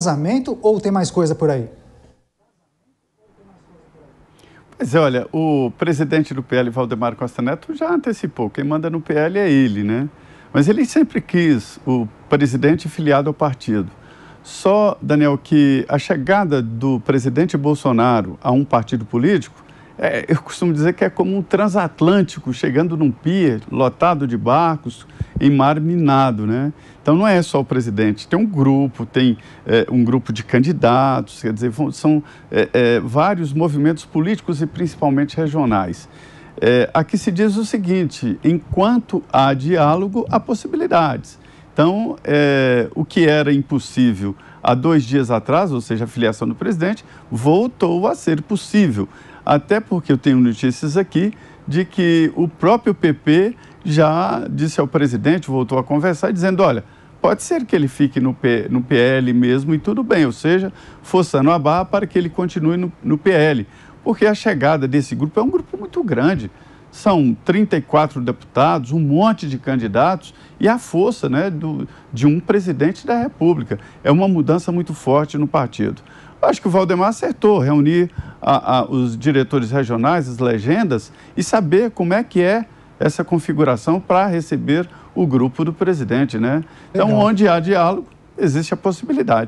casamento ou tem mais coisa por aí? Mas olha, o presidente do PL, Valdemar Costa Neto, já antecipou. Quem manda no PL é ele, né? Mas ele sempre quis o presidente filiado ao partido. Só, Daniel, que a chegada do presidente Bolsonaro a um partido político é, eu costumo dizer que é como um transatlântico chegando num pier lotado de barcos em mar minado, né? Então não é só o presidente, tem um grupo, tem é, um grupo de candidatos, quer dizer, são é, é, vários movimentos políticos e principalmente regionais. É, aqui se diz o seguinte: enquanto há diálogo, há possibilidades. Então, é, o que era impossível há dois dias atrás, ou seja, a filiação do presidente, voltou a ser possível até porque eu tenho notícias aqui de que o próprio PP já disse ao presidente, voltou a conversar, dizendo: olha, pode ser que ele fique no, P, no PL mesmo e tudo bem, ou seja, forçando a barra para que ele continue no, no PL, porque a chegada desse grupo é um grupo muito grande. São 34 deputados, um monte de candidatos e a força né, do, de um presidente da República. É uma mudança muito forte no partido. Acho que o Valdemar acertou reunir a, a, os diretores regionais, as legendas, e saber como é que é essa configuração para receber o grupo do presidente, né? Então, Legal. onde há diálogo, existe a possibilidade.